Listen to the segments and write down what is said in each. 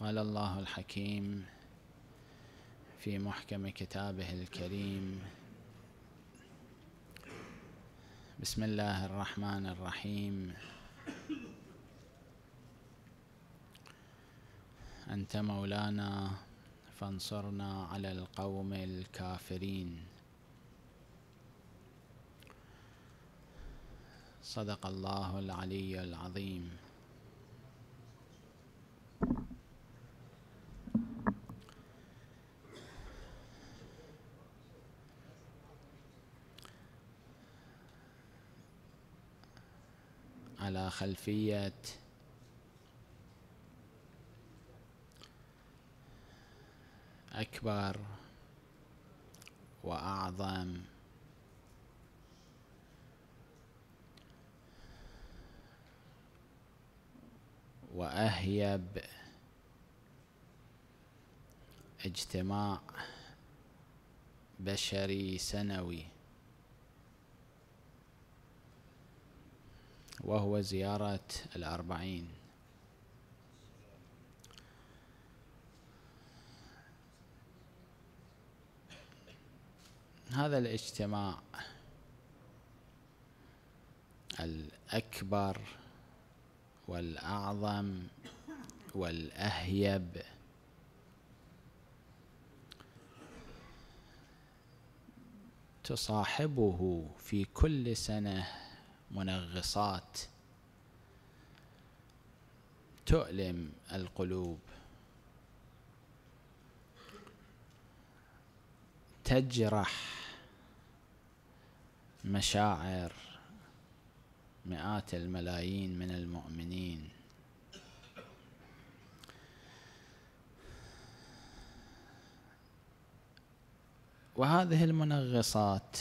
قال الله الحكيم في محكم كتابه الكريم بسم الله الرحمن الرحيم أنت مولانا فانصرنا على القوم الكافرين صدق الله العلي العظيم على خلفية أكبر وأعظم وأهيب اجتماع بشري سنوي وهو زيارة الأربعين هذا الاجتماع الأكبر والأعظم والأهيب تصاحبه في كل سنه منغصات تؤلم القلوب تجرح مشاعر مئات الملايين من المؤمنين وهذه المنغصات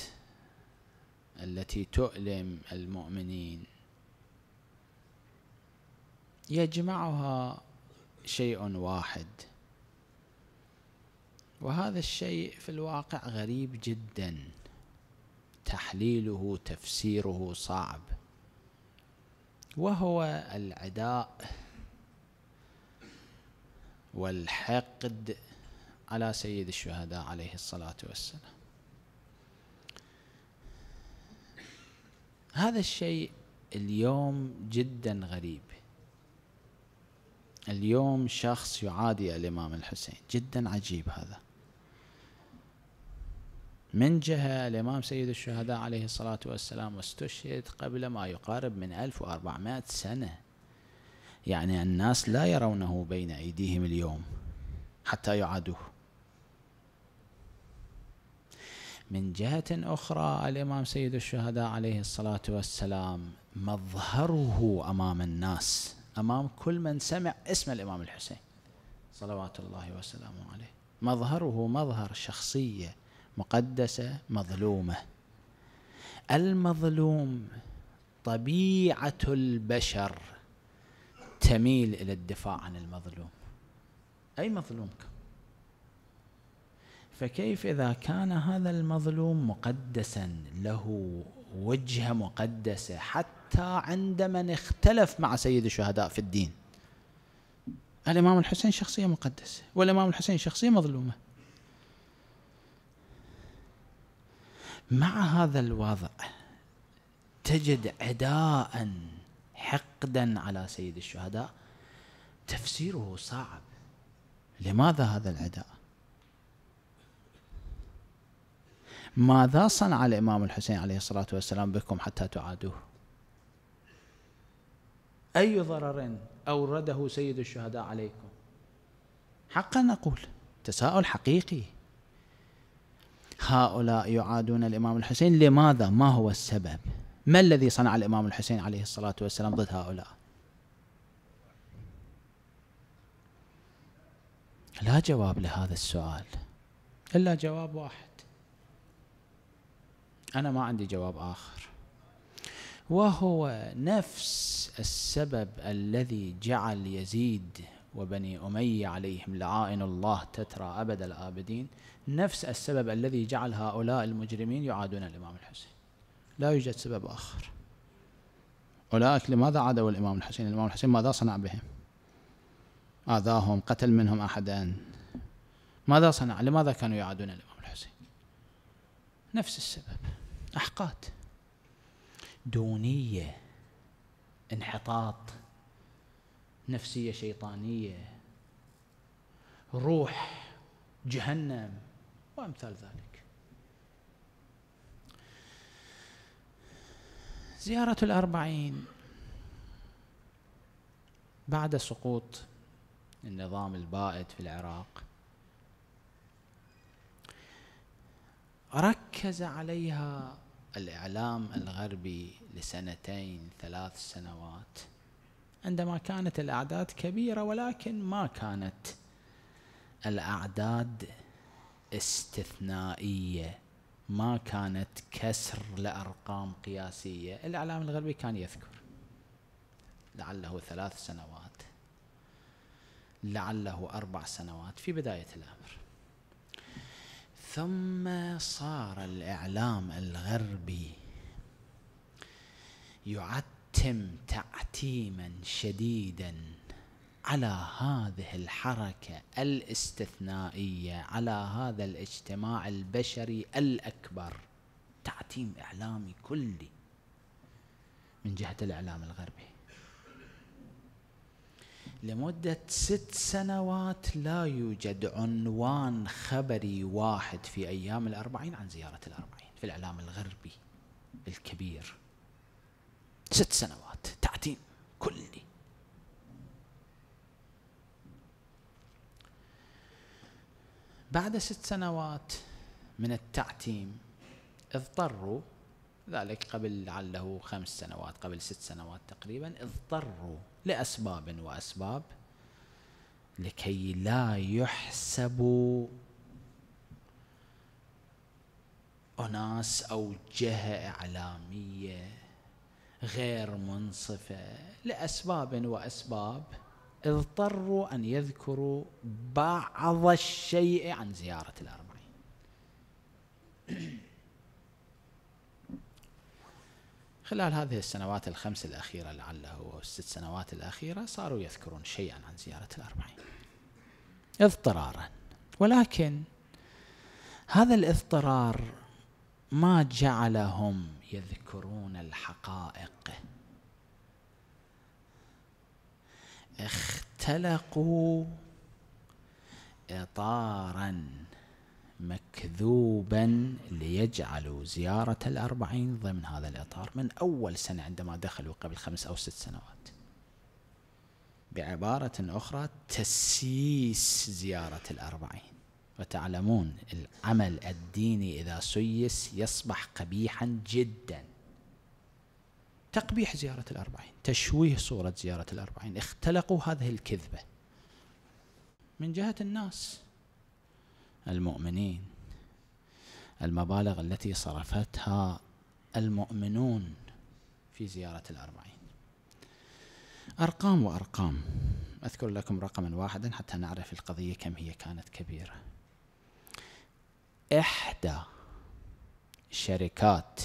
التي تؤلم المؤمنين يجمعها شيء واحد وهذا الشيء في الواقع غريب جدا تحليله تفسيره صعب وهو العداء والحقد على سيد الشهداء عليه الصلاه والسلام هذا الشيء اليوم جدا غريب اليوم شخص يعادي الإمام الحسين جدا عجيب هذا من جهة الإمام سيد الشهداء عليه الصلاة والسلام استشهد قبل ما يقارب من 1400 سنة يعني الناس لا يرونه بين أيديهم اليوم حتى يعادوه من جهة أخرى الإمام سيد الشهداء عليه الصلاة والسلام مظهره أمام الناس أمام كل من سمع اسم الإمام الحسين صلوات الله وسلامه عليه مظهره مظهر شخصية مقدسة مظلومة المظلوم طبيعة البشر تميل إلى الدفاع عن المظلوم أي مظلوم كان فكيف إذا كان هذا المظلوم مقدسا له وجهة مقدسة حتى عند من اختلف مع سيد الشهداء في الدين الإمام الحسين شخصية مقدسة والإمام الحسين شخصية مظلومة مع هذا الوضع تجد عداء حقدا على سيد الشهداء تفسيره صعب لماذا هذا العداء ماذا صنع الإمام الحسين عليه الصلاة والسلام بكم حتى تعادوه أي ضرر أورده سيد الشهداء عليكم حقا نقول تساؤل حقيقي هؤلاء يعادون الإمام الحسين لماذا ما هو السبب ما الذي صنع الإمام الحسين عليه الصلاة والسلام ضد هؤلاء لا جواب لهذا السؤال إلا جواب واحد انا ما عندي جواب اخر وهو نفس السبب الذي جعل يزيد وبني أمية عليهم لعائن الله تترى أبد الآبدين نفس السبب الذي جعل هؤلاء المجرمين يعادون الإمام الحسين لا يوجد سبب آخر أولئك لماذا عادوا الإمام الحسين الإمام الحسين ماذا صنع بهم آذاهم قتل منهم أحدا ماذا صنع لماذا كانوا يعادون الإمام الحسين نفس السبب احقاد دونيه انحطاط نفسيه شيطانيه روح جهنم وامثال ذلك زياره الاربعين بعد سقوط النظام البائد في العراق ركز عليها الإعلام الغربي لسنتين ثلاث سنوات عندما كانت الأعداد كبيرة ولكن ما كانت الأعداد استثنائية ما كانت كسر لأرقام قياسية الإعلام الغربي كان يذكر لعله ثلاث سنوات لعله أربع سنوات في بداية الأمر ثم صار الاعلام الغربي يعتم تعتيما شديدا على هذه الحركه الاستثنائيه على هذا الاجتماع البشري الاكبر تعتيم اعلامي كلي من جهه الاعلام الغربي لمدة ست سنوات لا يوجد عنوان خبري واحد في أيام الأربعين عن زيارة الأربعين في الإعلام الغربي الكبير ست سنوات تعتيم كلي بعد ست سنوات من التعتيم اضطروا ذلك قبل لعله خمس سنوات قبل ست سنوات تقريبا اضطروا لأسباب وأسباب لكي لا يحسبوا أناس أو جهة إعلامية غير منصفة لأسباب وأسباب اضطروا أن يذكروا بعض الشيء عن زيارة الأربعين خلال هذه السنوات الخمس الأخيرة لعله أو الست سنوات الأخيرة صاروا يذكرون شيئا عن زيارة الأربعين اضطرارا ولكن هذا الاضطرار ما جعلهم يذكرون الحقائق اختلقوا اطارا مكذوبا ليجعلوا زيارة الأربعين ضمن هذا الإطار من أول سنة عندما دخلوا قبل خمس أو ست سنوات بعبارة أخرى تسييس زيارة الأربعين وتعلمون العمل الديني إذا سيس يصبح قبيحا جدا تقبيح زيارة الأربعين تشويه صورة زيارة الأربعين اختلقوا هذه الكذبة من جهة الناس المؤمنين المبالغ التي صرفتها المؤمنون في زيارة الأربعين أرقام وأرقام أذكر لكم رقما واحدا حتى نعرف القضية كم هي كانت كبيرة إحدى شركات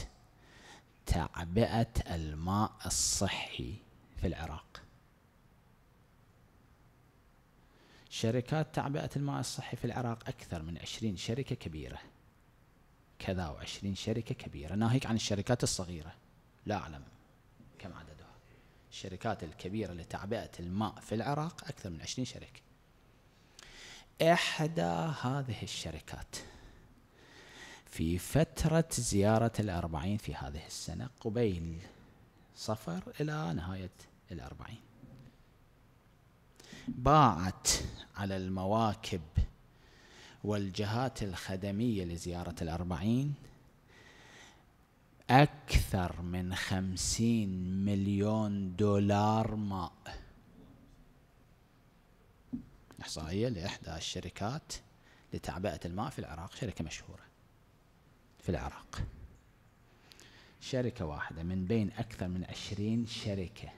تعبئة الماء الصحي في العراق شركات تعبئة الماء الصحي في العراق أكثر من 20 شركة كبيرة كذا و20 شركة كبيرة ناهيك عن الشركات الصغيرة لا أعلم كم عددها الشركات الكبيرة لتعبئة الماء في العراق أكثر من 20 شركة إحدى هذه الشركات في فترة زيارة الأربعين في هذه السنة قبيل صفر إلى نهاية الأربعين باعت على المواكب والجهات الخدمية لزيارة الأربعين أكثر من خمسين مليون دولار ماء إحصائية لإحدى الشركات لتعبئة الماء في العراق شركة مشهورة في العراق شركة واحدة من بين أكثر من عشرين شركة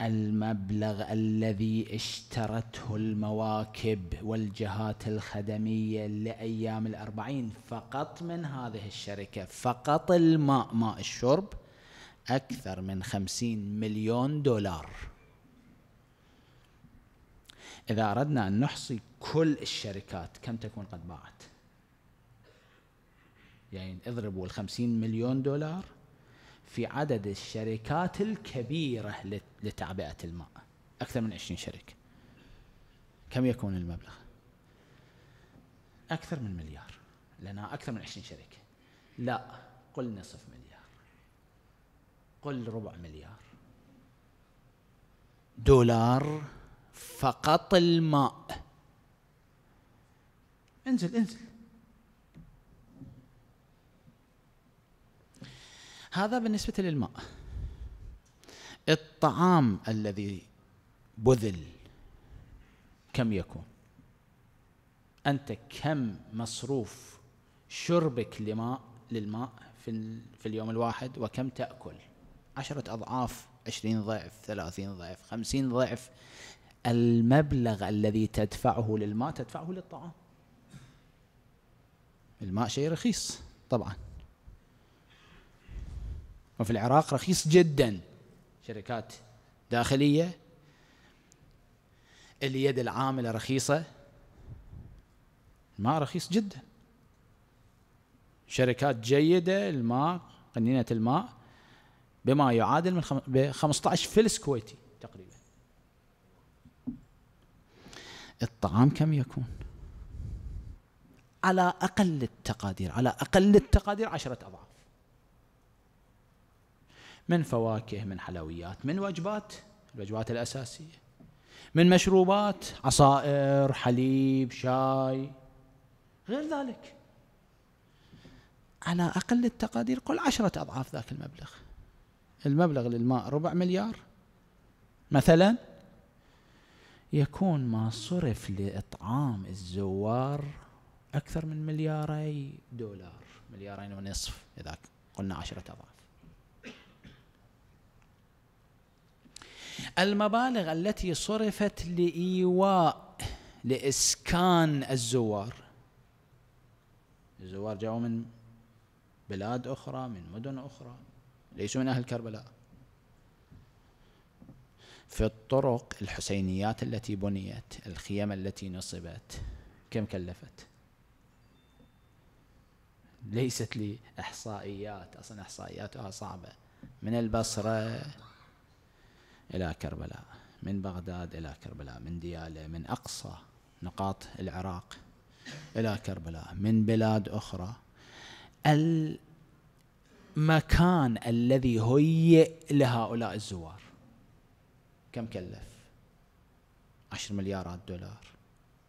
المبلغ الذي اشترته المواكب والجهات الخدمية لأيام الأربعين فقط من هذه الشركة فقط الماء ماء الشرب أكثر من خمسين مليون دولار إذا أردنا أن نحصي كل الشركات كم تكون قد باعت يعني اضربوا الخمسين مليون دولار في عدد الشركات الكبيرة لتعبئة الماء أكثر من 20 شركة كم يكون المبلغ؟ أكثر من مليار لنا أكثر من 20 شركة لا قل نصف مليار قل ربع مليار دولار فقط الماء انزل انزل هذا بالنسبة للماء الطعام الذي بذل كم يكون أنت كم مصروف شربك لماء للماء في, في اليوم الواحد وكم تأكل عشرة أضعاف عشرين ضعف ثلاثين ضعف خمسين ضعف المبلغ الذي تدفعه للماء تدفعه للطعام الماء شيء رخيص طبعاً وفي العراق رخيص جدا شركات داخلية اليد العاملة رخيصة الماء رخيص جدا شركات جيدة الماء قنينة الماء بما يعادل من ب 15 فلس كويتي تقريبا الطعام كم يكون على أقل التقادير على أقل التقادير عشرة أضعاف من فواكه من حلويات من وجبات الوجبات الأساسية من مشروبات عصائر حليب شاي غير ذلك على أقل التقادير قل عشرة أضعاف ذاك المبلغ المبلغ للماء ربع مليار مثلا يكون ما صرف لإطعام الزوار أكثر من ملياري دولار مليارين ونصف إذا قلنا عشرة أضعاف المبالغ التي صرفت لإيواء لإسكان الزوار الزوار جاءوا من بلاد أخرى من مدن أخرى ليسوا من أهل كربلاء في الطرق الحسينيات التي بنيت الخيام التي نصبت كم كلفت ليست لي إحصائيات أصلا إحصائياتها صعبة من البصرة إلى كربلاء من بغداد إلى كربلاء من دياله من أقصى نقاط العراق إلى كربلاء من بلاد أخرى المكان الذي هيئ لهؤلاء الزوار كم كلف عشر مليارات دولار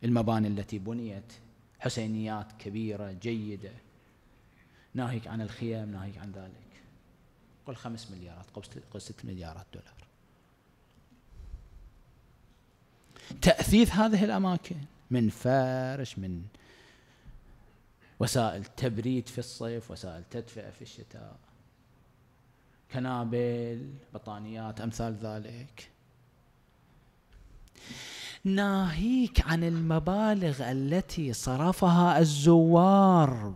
المباني التي بنيت حسينيات كبيرة جيدة ناهيك عن الخيام ناهيك عن ذلك قل خمس مليارات قل ست مليارات دولار تأثيث هذه الأماكن من فرش من وسائل تبريد في الصيف وسائل تدفئة في الشتاء كنابل بطانيات أمثال ذلك ناهيك عن المبالغ التي صرفها الزوار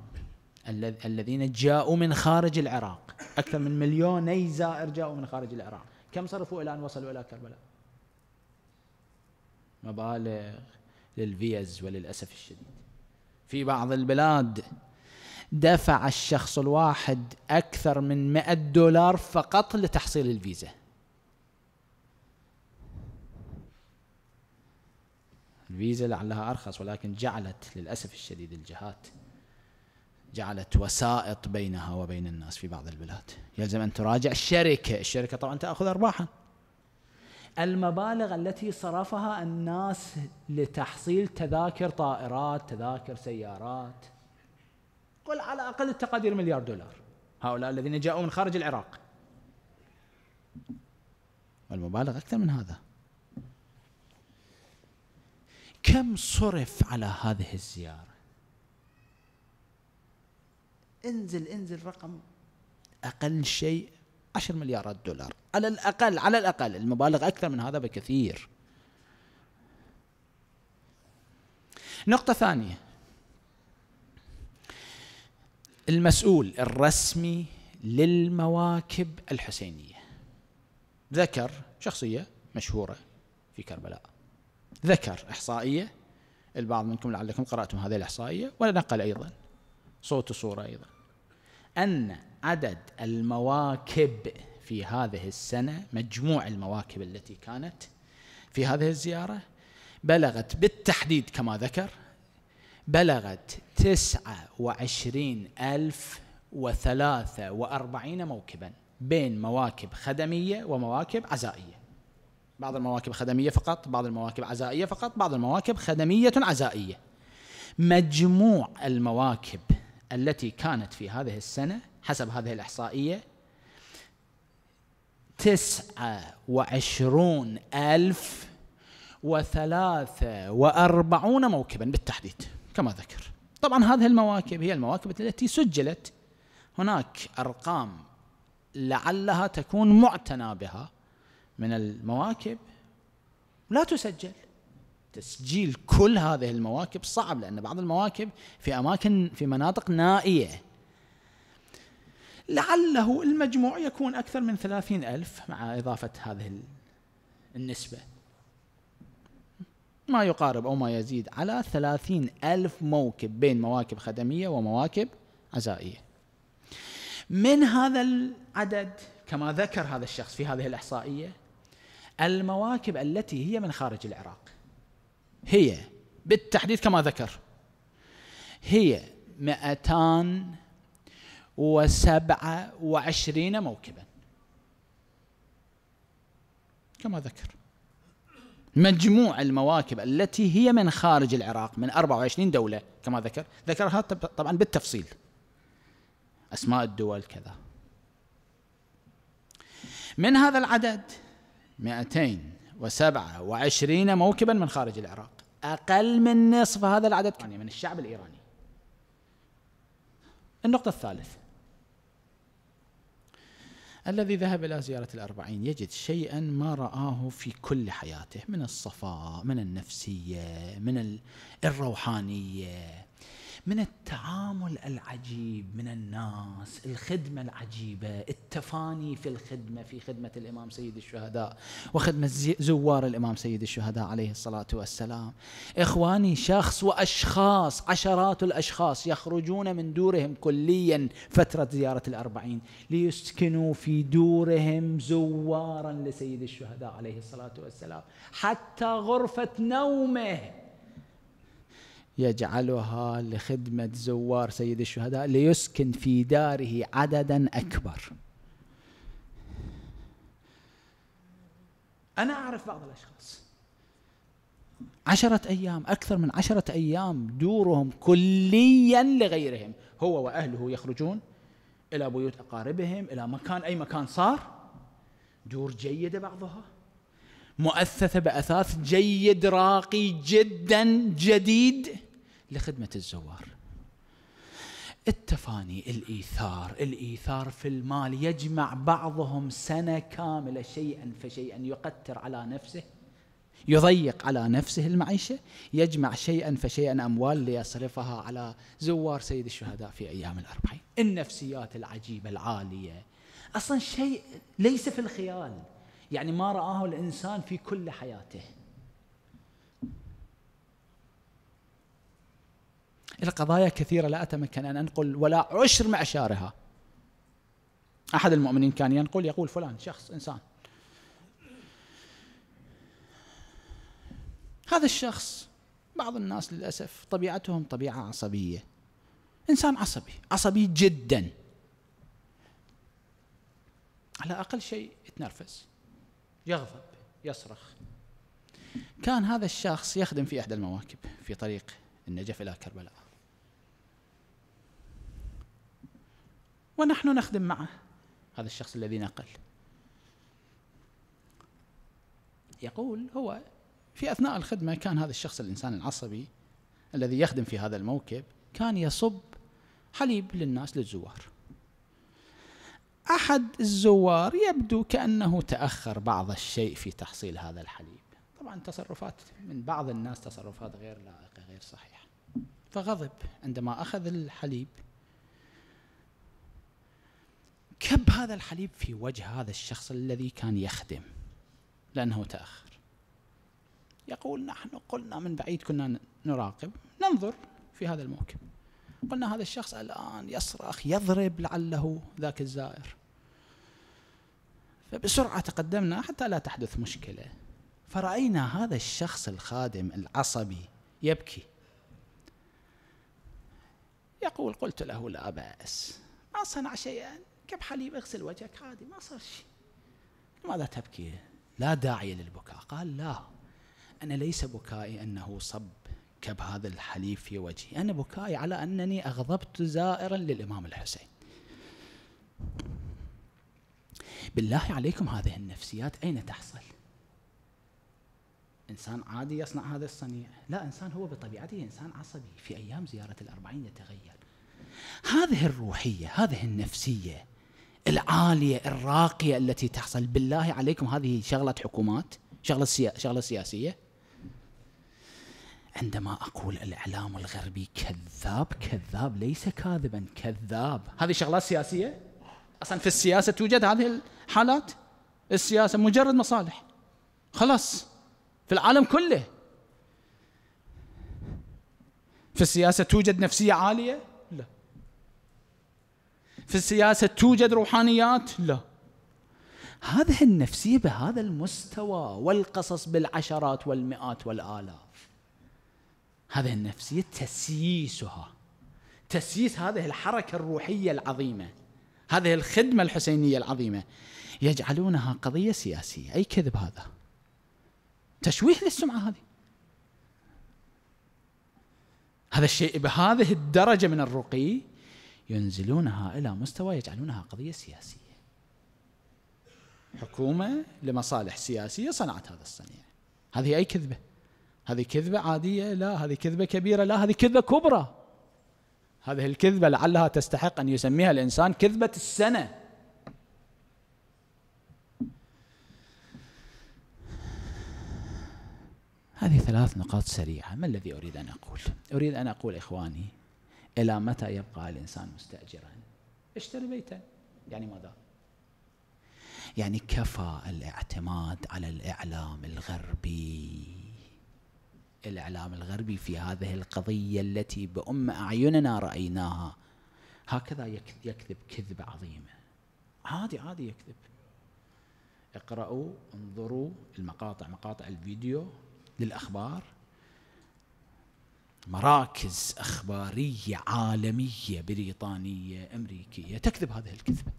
الذين جاءوا من خارج العراق أكثر من مليوني زائر جاءوا من خارج العراق كم صرفوا إلى أن وصلوا إلى كربلاء مبالغ للفيز وللأسف الشديد في بعض البلاد دفع الشخص الواحد أكثر من 100 دولار فقط لتحصيل الفيزا الفيزا لعلها أرخص ولكن جعلت للأسف الشديد الجهات جعلت وسائط بينها وبين الناس في بعض البلاد يلزم أن تراجع الشركة الشركة طبعا تأخذ أرباحها المبالغ التي صرفها الناس لتحصيل تذاكر طائرات تذاكر سيارات قل على أقل التقدير مليار دولار هؤلاء الذين جاءوا من خارج العراق والمبالغ أكثر من هذا كم صرف على هذه الزيارة انزل انزل رقم أقل شيء 10 مليارات دولار على الاقل على الاقل المبالغ اكثر من هذا بكثير نقطة ثانية المسؤول الرسمي للمواكب الحسينية ذكر شخصية مشهورة في كربلاء ذكر إحصائية البعض منكم لعلكم قرأتم هذه الإحصائية ونقل أيضا صوت وصورة أيضا أن عدد المواكب في هذه السنة مجموع المواكب التي كانت في هذه الزيارة بلغت بالتحديد كما ذكر بلغت تسعة وعشرين ألف وثلاثة وأربعين موكبا بين مواكب خدمية ومواكب عزائية بعض المواكب خدمية فقط بعض المواكب عزائية فقط بعض المواكب خدمية عزائية مجموع المواكب التي كانت في هذه السنة حسب هذه الإحصائية تسعة وعشرون ألف وثلاثة وأربعون موكبا بالتحديد كما ذكر طبعا هذه المواكب هي المواكب التي سجلت هناك أرقام لعلها تكون معتنى بها من المواكب لا تسجل تسجيل كل هذه المواكب صعب لأن بعض المواكب في أماكن في مناطق نائية لعله المجموع يكون أكثر من ثلاثين ألف مع إضافة هذه النسبة ما يقارب أو ما يزيد على ثلاثين ألف موكب بين مواكب خدمية ومواكب عزائية من هذا العدد كما ذكر هذا الشخص في هذه الإحصائية المواكب التي هي من خارج العراق هي بالتحديد كما ذكر هي 200 وسبعة وعشرين موكبا كما ذكر مجموع المواكب التي هي من خارج العراق من 24 دولة كما ذكر ذكرها طبعا بالتفصيل أسماء الدول كذا من هذا العدد 227 موكبا من خارج العراق أقل من نصف هذا العدد كان من الشعب الإيراني النقطة الثالثة الذي ذهب إلى زيارة الأربعين يجد شيئا ما رآه في كل حياته من الصفاء من النفسية من الروحانية من التعامل العجيب من الناس الخدمة العجيبة التفاني في الخدمة في خدمة الإمام سيد الشهداء وخدمة زوار الإمام سيد الشهداء عليه الصلاة والسلام إخواني شخص وأشخاص عشرات الأشخاص يخرجون من دورهم كليا فترة زيارة الأربعين ليسكنوا في دورهم زوارا لسيد الشهداء عليه الصلاة والسلام حتى غرفة نومه يجعلها لخدمة زوار سيد الشهداء ليسكن في داره عددا أكبر أنا أعرف بعض الأشخاص عشرة أيام أكثر من عشرة أيام دورهم كليا لغيرهم هو وأهله يخرجون إلى بيوت أقاربهم إلى مكان أي مكان صار دور جيدة بعضها مؤثثة بأثاث جيد راقي جدا جديد لخدمة الزوار التفاني الإيثار الإيثار في المال يجمع بعضهم سنة كاملة شيئا فشيئا يقتر على نفسه يضيق على نفسه المعيشة يجمع شيئا فشيئا أموال ليصرفها على زوار سيد الشهداء في أيام الأربعين النفسيات العجيبة العالية أصلا شيء ليس في الخيال يعني ما رآه الإنسان في كل حياته القضايا كثيرة لا أتمكن أن أنقل ولا عشر معشارها أحد المؤمنين كان ينقل يقول فلان شخص إنسان هذا الشخص بعض الناس للأسف طبيعتهم طبيعة عصبية إنسان عصبي عصبي جدا على أقل شيء يتنرفز يغضب يصرخ كان هذا الشخص يخدم في إحدى المواكب في طريق النجف إلى كربلاء ونحن نخدم معه هذا الشخص الذي نقل يقول هو في أثناء الخدمة كان هذا الشخص الإنسان العصبي الذي يخدم في هذا الموكب كان يصب حليب للناس للزوار أحد الزوار يبدو كأنه تأخر بعض الشيء في تحصيل هذا الحليب طبعا تصرفات من بعض الناس تصرفات غير لائقة غير صحيحة فغضب عندما أخذ الحليب كب هذا الحليب في وجه هذا الشخص الذي كان يخدم لأنه تأخر يقول نحن قلنا من بعيد كنا نراقب ننظر في هذا الموكب قلنا هذا الشخص الآن يصرخ يضرب لعله ذاك الزائر فبسرعة تقدمنا حتى لا تحدث مشكلة فرأينا هذا الشخص الخادم العصبي يبكي يقول قلت له لا بأس ما صنع شيئا كب حليب اغسل وجهك عادي ما صار شيء لماذا تبكي لا داعي للبكاء قال لا أنا ليس بكائي أنه صب كب هذا الحليب في وجهي أنا بكائي على أنني أغضبت زائرا للإمام الحسين بالله عليكم هذه النفسيات أين تحصل إنسان عادي يصنع هذا الصنيع لا إنسان هو بطبيعته إنسان عصبي في أيام زيارة الأربعين يتغير هذه الروحية هذه النفسية العاليه الراقيه التي تحصل بالله عليكم هذه شغله حكومات شغله سيا... شغله سياسيه عندما اقول الاعلام الغربي كذاب كذاب ليس كاذبا كذاب هذه شغلات سياسيه اصلا في السياسه توجد هذه الحالات السياسه مجرد مصالح خلاص في العالم كله في السياسه توجد نفسيه عاليه في السياسة توجد روحانيات لا هذه النفسية بهذا المستوى والقصص بالعشرات والمئات والآلاف هذه النفسية تسييسها تسييس هذه الحركة الروحية العظيمة هذه الخدمة الحسينية العظيمة يجعلونها قضية سياسية أي كذب هذا تشويه للسمعة هذه هذا الشيء بهذه الدرجة من الرقي ينزلونها إلى مستوى يجعلونها قضية سياسية حكومة لمصالح سياسية صنعت هذا الصنيع هذه أي كذبة هذه كذبة عادية لا هذه كذبة كبيرة لا هذه كذبة كبرى هذه الكذبة لعلها تستحق أن يسميها الإنسان كذبة السنة هذه ثلاث نقاط سريعة ما الذي أريد أن أقول أريد أن أقول إخواني إلى متى يبقى الإنسان مستأجرا اشتري بيتا يعني ماذا يعني كفى الاعتماد على الإعلام الغربي الإعلام الغربي في هذه القضية التي بأم أعيننا رأيناها هكذا يكذب كذبة عظيمة عادي عادي يكذب اقرأوا انظروا المقاطع مقاطع الفيديو للأخبار مراكز اخباريه عالميه بريطانيه امريكيه تكذب هذه الكذبه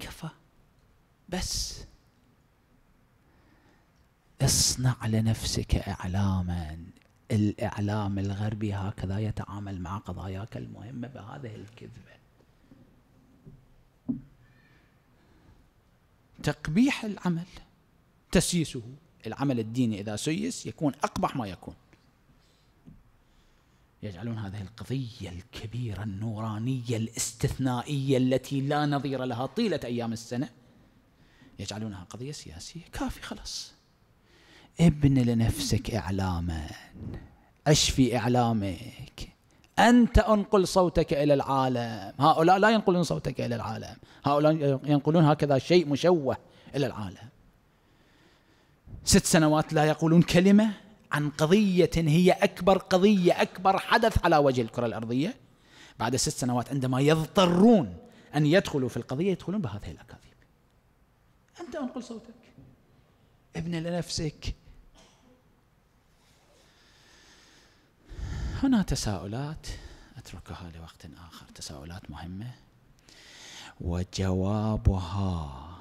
كفى بس اصنع لنفسك اعلاما الاعلام الغربي هكذا يتعامل مع قضاياك المهمه بهذه الكذبه تقبيح العمل تسييسه العمل الديني إذا سيس يكون أقبح ما يكون يجعلون هذه القضية الكبيرة النورانية الاستثنائية التي لا نظير لها طيلة أيام السنة يجعلونها قضية سياسية كافي خلاص ابن لنفسك إعلاما عش في إعلامك أنت أنقل صوتك إلى العالم هؤلاء لا ينقلون صوتك إلى العالم هؤلاء ينقلون هكذا شيء مشوه إلى العالم ست سنوات لا يقولون كلمة عن قضية هي أكبر قضية أكبر حدث على وجه الكرة الأرضية بعد ست سنوات عندما يضطرون أن يدخلوا في القضية يدخلون بهذه الأكاذيب أنت أنقل صوتك ابن لنفسك هنا تساؤلات أتركها لوقت آخر تساؤلات مهمة وجوابها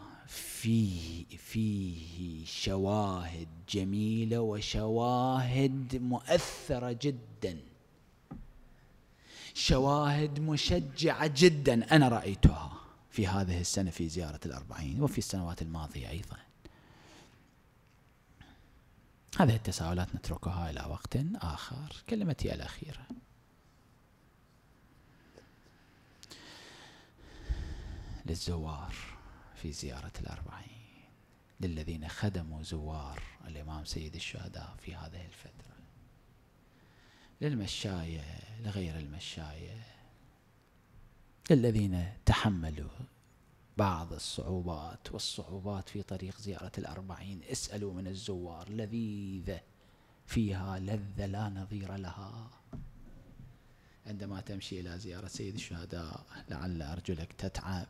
فيه فيه شواهد جميله وشواهد مؤثره جدا شواهد مشجعه جدا انا رايتها في هذه السنه في زياره الاربعين وفي السنوات الماضيه ايضا هذه التساؤلات نتركها الى وقت اخر كلمتي الاخيره للزوار في زيارة الأربعين للذين خدموا زوار الإمام سيد الشهداء في هذه الفترة للمشاية لغير المشاية للذين تحملوا بعض الصعوبات والصعوبات في طريق زيارة الأربعين اسألوا من الزوار لذيذة فيها لذة لا نظير لها عندما تمشي إلى زيارة سيد الشهداء لعل أرجلك تتعب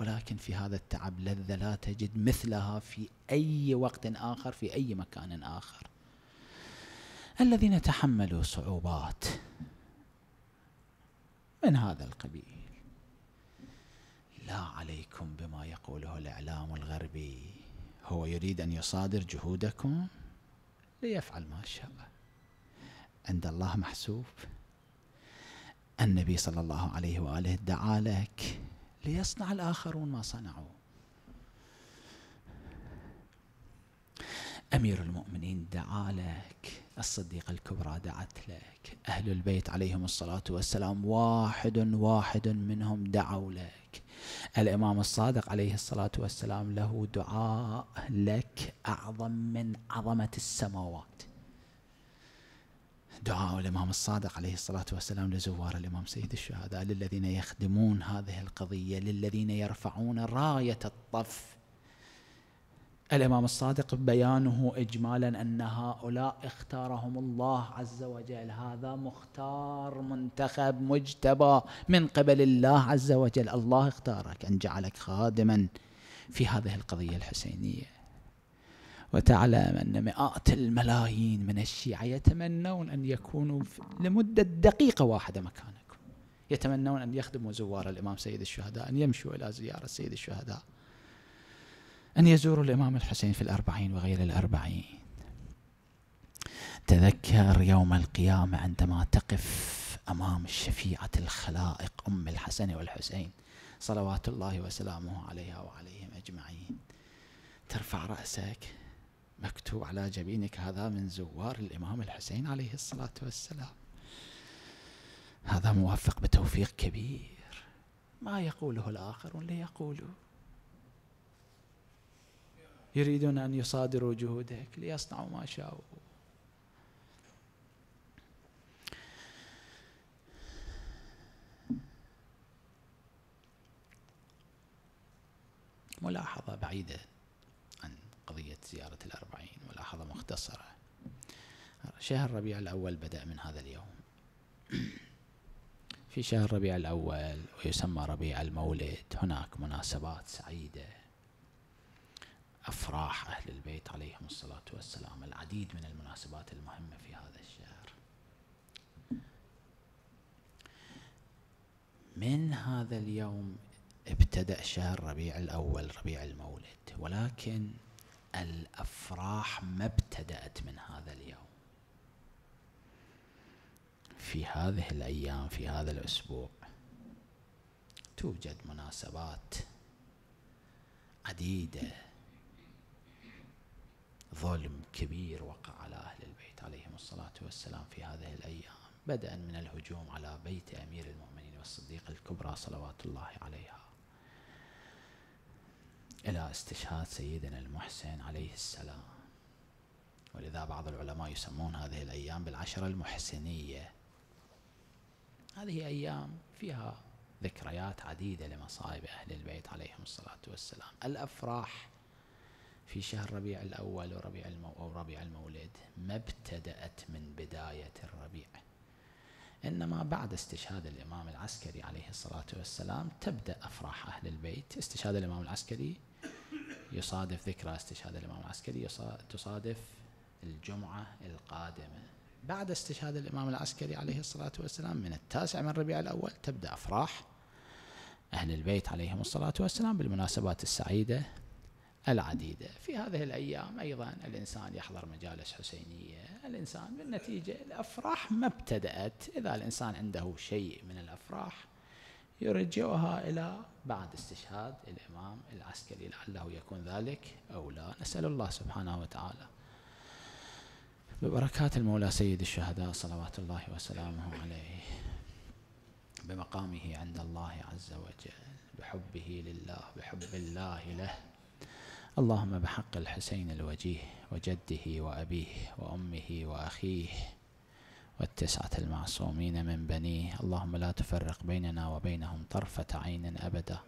ولكن في هذا التعب لذة لا تجد مثلها في أي وقت آخر في أي مكان آخر الذين تحملوا صعوبات من هذا القبيل لا عليكم بما يقوله الإعلام الغربي هو يريد أن يصادر جهودكم ليفعل ما شاء عند الله محسوب النبي صلى الله عليه وآله دعا لك ليصنع الآخرون ما صنعوا أمير المؤمنين دعا لك الصديقة الكبرى دعت لك أهل البيت عليهم الصلاة والسلام واحد واحد منهم دعوا لك الإمام الصادق عليه الصلاة والسلام له دعاء لك أعظم من عظمة السماوات دعاء الإمام الصادق عليه الصلاة والسلام لزوار الإمام سيد الشهداء للذين يخدمون هذه القضية للذين يرفعون راية الطف الإمام الصادق بيانه إجمالا أن هؤلاء اختارهم الله عز وجل هذا مختار منتخب مجتبى من قبل الله عز وجل الله اختارك أن جعلك خادما في هذه القضية الحسينية وتعلم أن مئات الملايين من الشيعة يتمنون أن يكونوا لمدة دقيقة واحدة مكانكم يتمنون أن يخدموا زوار الإمام سيد الشهداء أن يمشوا إلى زيارة سيد الشهداء أن يزوروا الإمام الحسين في الأربعين وغير الأربعين تذكر يوم القيامة عندما تقف أمام الشفيعة الخلائق أم الحسن والحسين صلوات الله وسلامه عليها وعليهم أجمعين ترفع رأسك مكتوب على جبينك هذا من زوار الإمام الحسين عليه الصلاة والسلام هذا موفق بتوفيق كبير ما يقوله الآخرون ليقولوا يريدون أن يصادروا جهودك ليصنعوا ما شاءوا ملاحظة بعيدة زيارة الأربعين ملاحظة مختصرة شهر ربيع الأول بدأ من هذا اليوم في شهر ربيع الأول ويسمى ربيع المولد هناك مناسبات سعيدة أفراح أهل البيت عليهم الصلاة والسلام العديد من المناسبات المهمة في هذا الشهر من هذا اليوم ابتدأ شهر ربيع الأول ربيع المولد ولكن الافراح ما ابتدات من هذا اليوم في هذه الايام في هذا الاسبوع توجد مناسبات عديده ظلم كبير وقع على اهل البيت عليهم الصلاه والسلام في هذه الايام بدءا من الهجوم على بيت امير المؤمنين والصديق الكبرى صلوات الله عليها إلى استشهاد سيدنا المحسن عليه السلام ولذا بعض العلماء يسمون هذه الأيام بالعشرة المحسنية هذه أيام فيها ذكريات عديدة لمصائب أهل البيت عليهم الصلاة والسلام الأفراح في شهر ربيع الأول وربيع المو... أو ربيع المولد ما ابتدأت من بداية الربيع إنما بعد استشهاد الإمام العسكري عليه الصلاة والسلام تبدأ أفراح أهل البيت استشهاد الإمام العسكري يصادف ذكرى استشهاد الإمام العسكري تصادف الجمعة القادمة بعد استشهاد الإمام العسكري عليه الصلاة والسلام من التاسع من ربيع الأول تبدأ أفراح أهل البيت عليهم الصلاة والسلام بالمناسبات السعيدة العديدة في هذه الأيام أيضا الإنسان يحضر مجالس حسينية الإنسان بالنتيجة الأفراح ما ابتدأت إذا الإنسان عنده شيء من الأفراح يرجعها إلى بعد استشهاد الإمام العسكري لعله يكون ذلك أو لا نسأل الله سبحانه وتعالى ببركات المولى سيد الشهداء صلوات الله وسلامه عليه بمقامه عند الله عز وجل بحبه لله بحب الله له اللهم بحق الحسين الوجيه وجده وأبيه وأمه وأخيه والتسعة المعصومين من بنيه اللهم لا تفرق بيننا وبينهم طرفة عين أبدا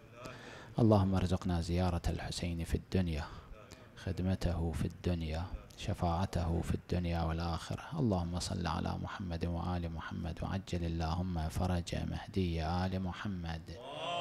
اللهم ارزقنا زيارة الحسين في الدنيا خدمته في الدنيا شفاعته في الدنيا والآخرة اللهم صل على محمد وآل محمد وعجل اللهم فرج مهدي آل محمد